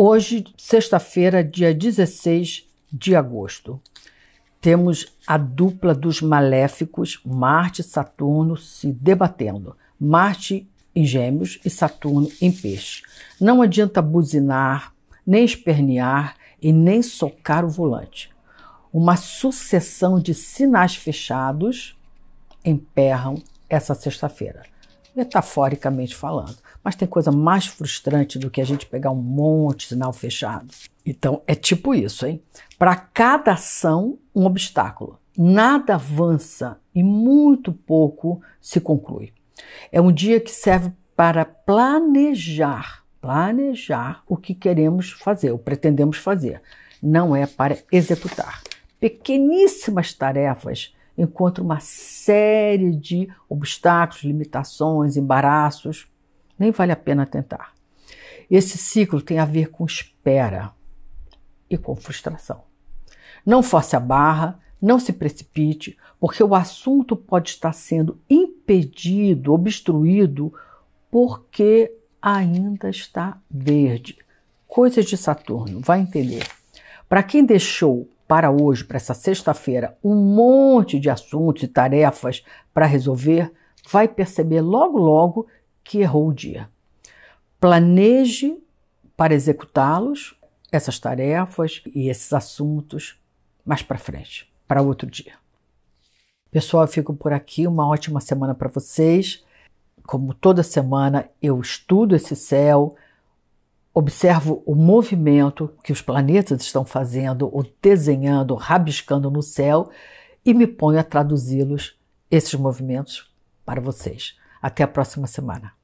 Hoje, sexta-feira, dia 16 de agosto, temos a dupla dos maléficos, Marte e Saturno, se debatendo. Marte em Gêmeos e Saturno em Peixes. Não adianta buzinar, nem espernear e nem socar o volante. Uma sucessão de sinais fechados emperram essa sexta-feira metaforicamente falando. Mas tem coisa mais frustrante do que a gente pegar um monte de sinal fechado. Então é tipo isso, hein? Para cada ação, um obstáculo. Nada avança e muito pouco se conclui. É um dia que serve para planejar, planejar o que queremos fazer, o pretendemos fazer. Não é para executar. Pequeníssimas tarefas encontra uma série de obstáculos, limitações, embaraços. Nem vale a pena tentar. Esse ciclo tem a ver com espera e com frustração. Não force a barra, não se precipite, porque o assunto pode estar sendo impedido, obstruído, porque ainda está verde. Coisas de Saturno, vai entender. Para quem deixou para hoje, para essa sexta-feira, um monte de assuntos e tarefas para resolver, vai perceber logo logo que errou o dia. Planeje para executá-los, essas tarefas e esses assuntos mais para frente, para outro dia. Pessoal, eu fico por aqui. Uma ótima semana para vocês. Como toda semana, eu estudo esse céu observo o movimento que os planetas estão fazendo, ou desenhando, ou rabiscando no céu, e me ponho a traduzi-los, esses movimentos, para vocês. Até a próxima semana.